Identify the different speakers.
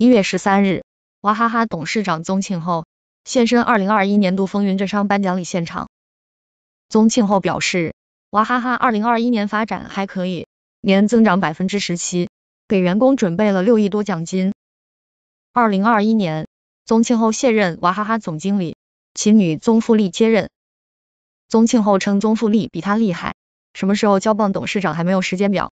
Speaker 1: 一月十三日，娃哈哈
Speaker 2: 董事长宗庆后现身二零二一年度风云浙商颁奖礼现场。宗庆后表示，娃哈哈二零二一年发展还可以，年增长百分之十七，给员工准备了六亿多奖金。二零二一年，宗庆后卸任娃哈哈总经理，其女宗馥莉接任。宗庆后称宗馥莉比他厉害，什么时候交棒董事长还没有时间表。